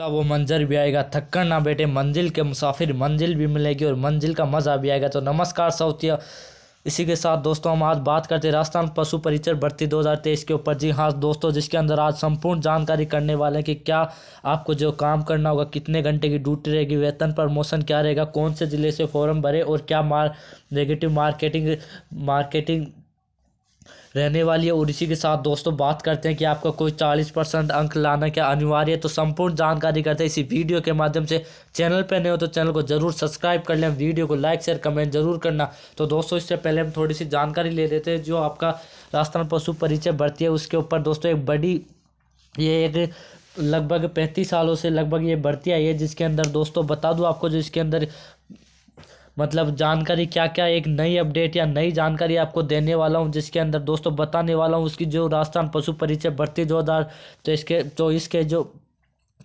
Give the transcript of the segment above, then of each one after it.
वो मंजर भी आएगा थक्कर ना बेटे मंजिल के मुसाफिर मंजिल भी मिलेगी और मंजिल का मज़ा भी आएगा तो नमस्कार सऊतिया इसी के साथ दोस्तों हम आज बात करते हैं राजस्थान पशु परिचर भर्ती 2023 के ऊपर जी हाँ दोस्तों जिसके अंदर आज संपूर्ण जानकारी करने वाले हैं कि क्या आपको जो काम करना होगा कितने घंटे की ड्यूटी रहेगी वेतन प्रमोशन क्या रहेगा कौन से ज़िले से फॉर्म भरे और क्या मार नेगेटिव मार्केटिंग मार्केटिंग रहने वाली है और इसी के साथ दोस्तों बात करते हैं कि आपका कोई चालीस परसेंट अंक लाना क्या अनिवार्य है तो संपूर्ण जानकारी करते हैं इसी वीडियो के माध्यम से चैनल पर नए हो तो चैनल को जरूर सब्सक्राइब कर लें वीडियो को लाइक शेयर कमेंट जरूर करना तो दोस्तों इससे पहले हम थोड़ी सी जानकारी ले लेते हैं जो आपका राजस्थान पशु परिचय बढ़ती है उसके ऊपर दोस्तों एक बड़ी ये एक लगभग पैंतीस सालों से लगभग ये भर्ती आई है जिसके अंदर दोस्तों बता दूँ आपको जो इसके अंदर मतलब जानकारी क्या क्या एक नई अपडेट या नई जानकारी आपको देने वाला हूँ जिसके अंदर दोस्तों बताने वाला हूँ उसकी जो राजस्थान पशु परिचय भर्ती दो तो इसके तो इसके जो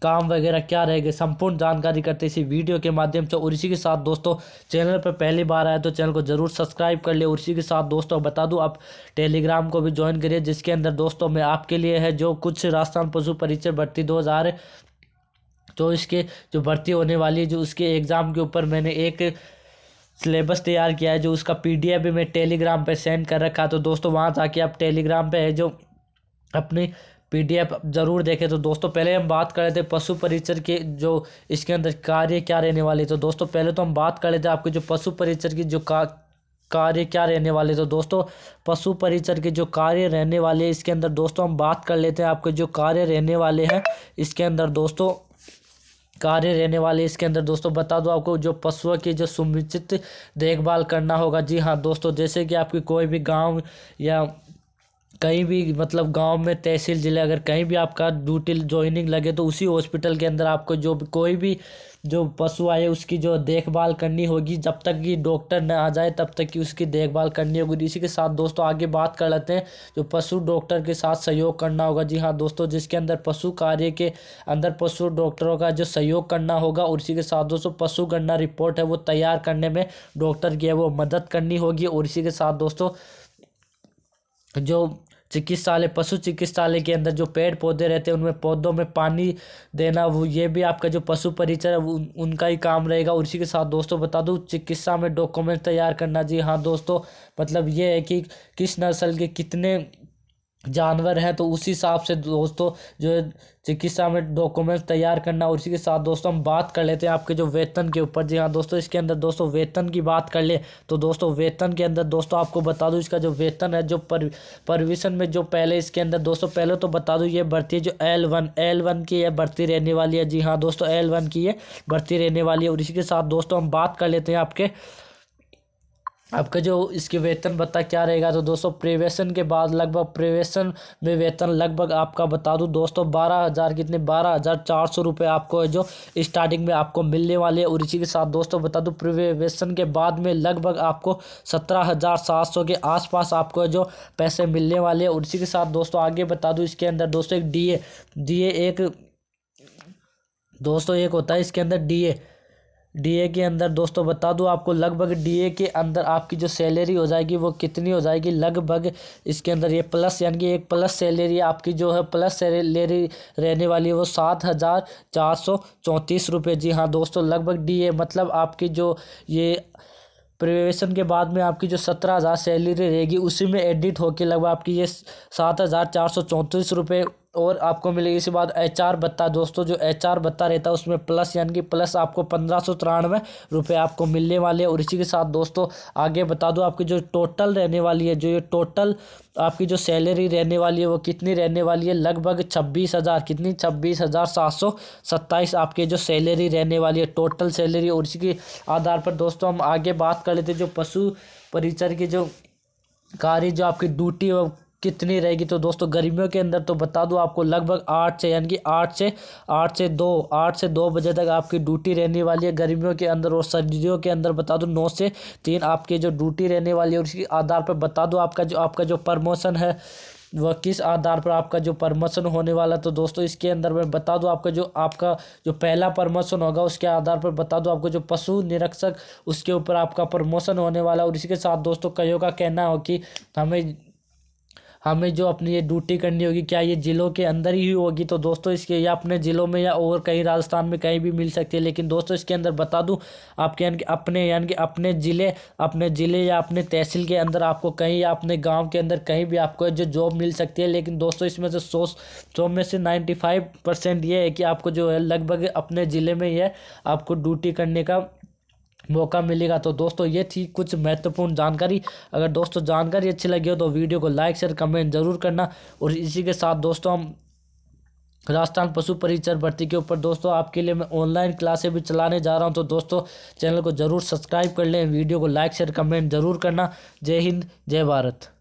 काम वगैरह क्या रहेगा संपूर्ण जानकारी करते इसी वीडियो के माध्यम से और इसी के साथ दोस्तों चैनल पर पहली बार आए तो चैनल को जरूर सब्सक्राइब कर ले और इसी के साथ दोस्तों बता दूं आप टेलीग्राम को भी ज्वाइन करिए जिसके अंदर दोस्तों मैं आपके लिए है जो कुछ राजस्थान पशु परिचय भर्ती दो तो इसके जो भर्ती होने वाली है जो उसके एग्ज़ाम के ऊपर मैंने एक सिलेबस तैयार किया है जो उसका पीडीएफ भी मैं टेलीग्राम पे सेंड कर रखा तो दोस्तों वहाँ जाके आप टेलीग्राम पे है जो अपनी पीडीएफ ज़रूर देखें तो दोस्तों पहले हम बात कर रहे थे पशु परिचर के जो इसके अंदर कार्य क्या रहने वाले तो दोस्तों पहले तो हम बात कर रहे थे आपके जो पशु परिचर की जो का कार्य क्या रहने वाले तो दोस्तों पशु परिचर के जो कार्य रहने वाले इसके अंदर दोस्तों हम बात कर लेते हैं आपके जो कार्य रहने वाले हैं इसके अंदर दोस्तों कार्य रहने वाले इसके अंदर दोस्तों बता दो आपको जो पशुओं की जो सुनिश्चित देखभाल करना होगा जी हाँ दोस्तों जैसे कि आपकी कोई भी गांव या कहीं भी मतलब गांव में तहसील ज़िले अगर कहीं भी आपका ड्यूटी ज्वाइनिंग लगे तो उसी हॉस्पिटल के अंदर आपको जो कोई भी जो पशु आए उसकी जो देखभाल करनी होगी जब तक कि डॉक्टर न आ जाए तब तक कि उसकी देखभाल करनी होगी इसी के साथ दोस्तों आगे बात कर लेते हैं जो पशु डॉक्टर के साथ सहयोग करना होगा जी हाँ दोस्तों जिसके अंदर पशु कार्य के अंदर पशु डॉक्टरों का जो सहयोग करना होगा और इसी के साथ दोस्तों पशु गणना रिपोर्ट है वो तैयार करने में डॉक्टर की है वो मदद करनी होगी और इसी के साथ दोस्तों जो चिकित्सालय पशु चिकित्सालय के अंदर जो पेड़ पौधे रहते हैं उनमें पौधों में पानी देना वो ये भी आपका जो पशु परिचर है उनका ही काम रहेगा और इसी के साथ दोस्तों बता दूँ चिकित्सा में डॉक्यूमेंट तैयार करना जी हाँ दोस्तों मतलब ये है कि किस नस्ल के कितने जानवर हैं तो उसी हिसाब से दोस्तों जो चिकित्सा में डॉक्यूमेंट्स तैयार करना और इसी के साथ दोस्तों हम बात कर लेते हैं आपके जो वेतन के ऊपर जी हाँ दोस्तों इसके अंदर दोस्तों वेतन की बात कर ले तो दोस्तों वेतन के अंदर दोस्तों आपको बता दूँ इसका जो वेतन है जो पर परविशन में जो पहले इसके अंदर दोस्तों पहले तो बता दूँ ये भर्ती है जो एल वन एल वन की है भर्ती रहने वाली है जी हाँ दोस्तों एल वन की है भर्ती रहने वाली है और इसी के साथ दोस्तों हम बात कर लेते हैं आपके आपका जो इसके वेतन बता क्या रहेगा तो दोस्तों प्रिवेशन के बाद लगभग प्रिवेशन में वेतन लगभग आपका बता दूं दोस्तों बारह हज़ार कितने बारह हज़ार चार सौ रुपये आपको जो स्टार्टिंग में आपको मिलने वाले है और इसी के साथ दोस्तों बता दूं प्रिवेशन के बाद में लगभग आपको सत्रह हज़ार सात सौ के आसपास आपको जो पैसे मिलने वाले हैं और इसी के साथ दोस्तों आगे बता दूँ इसके अंदर दोस्तों एक डी ए एक दोस्तों एक होता है इसके अंदर डी ए डीए के अंदर दोस्तों बता दूं आपको लगभग डीए के अंदर आपकी जो सैलरी हो जाएगी वो कितनी हो जाएगी लगभग इसके अंदर ये प्लस यानी कि एक प्लस सैलरी आपकी जो है प्लस सैलरी रहने वाली है वो सात हज़ार चार सौ चौंतीस रुपये जी हाँ दोस्तों लगभग डीए मतलब आपकी जो ये प्रिवेशन के बाद में आपकी जो सत्रह हज़ार सैलरी रहेगी उसी में एडिट होकर लगभग आपकी ये सात हज़ार चार सौ चौंतीस रुपये और आपको मिलेगी इसके बाद एच आर भत्ता दोस्तों जो एच आर भत्ता रहता है उसमें प्लस यानी कि प्लस आपको पंद्रह सौ तिरानवे रुपये आपको मिलने वाले हैं और इसी के साथ दोस्तों आगे बता दो आपकी जो टोटल रहने वाली है जो ये टोटल आपकी जो सैलरी रहने वाली है वो कितनी रहने वाली है लगभग छब्बीस हज़ार कितनी छब्बीस हज़ार सात सौ सत्ताईस आपकी जो सैलरी रहने वाली है टोटल सैलरी और इसी के आधार पर दोस्तों हम आगे बात कर लेते जो पशु परिचर की जो कार्य जो आपकी ड्यूटी कितनी रहेगी तो दोस्तों गर्मियों के अंदर तो बता दूँ आपको लगभग आठ से यानी कि आठ से आठ से दो आठ से दो बजे तक आपकी ड्यूटी रहने वाली है गर्मियों के अंदर और सर्दियों के अंदर बता दूँ नौ से तीन आपकी जो ड्यूटी रहने वाली है उसके आधार पर बता दूँ आपका जो आपका जो प्रमोशन है वह किस आधार पर आपका जो प्रमोशन होने वाला तो दोस्तों इसके अंदर मैं बता दूं आपका जो आपका जो पहला प्रमोशन होगा उसके आधार पर बता दूं आपको जो पशु निरीक्षक उसके ऊपर आपका प्रमोशन होने वाला और इसी के साथ दोस्तों कईयों का कहना हो कि हमें हमें जो अपनी ये ड्यूटी करनी होगी क्या ये ज़िलों के अंदर ही होगी तो दोस्तों इसके या अपने ज़िलों में या और कहीं राजस्थान में कहीं भी मिल सकती है लेकिन दोस्तों इसके अंदर बता दूँ आपके यानी कि अपने यानी कि अपने ज़िले अपने ज़िले या अपने तहसील के अंदर आपको कहीं या अपने गाँव के अंदर कहीं भी आपको जो जॉब मिल सकती है लेकिन दोस्तों इसमें से सौ सौ में से नाइन्टी फाइव परसेंट ये है कि आपको जो है लगभग अपने ज़िले में ही है आपको ड्यूटी करने का मौका मिलेगा तो दोस्तों ये थी कुछ महत्वपूर्ण जानकारी अगर दोस्तों जानकारी अच्छी लगी हो तो वीडियो को लाइक शेयर कमेंट ज़रूर करना और इसी के साथ दोस्तों हम राजस्थान पशु परिचर भर्ती के ऊपर दोस्तों आपके लिए मैं ऑनलाइन क्लासें भी चलाने जा रहा हूं तो दोस्तों चैनल को ज़रूर सब्सक्राइब कर लें वीडियो को लाइक शेयर कमेंट ज़रूर करना जय हिंद जय भारत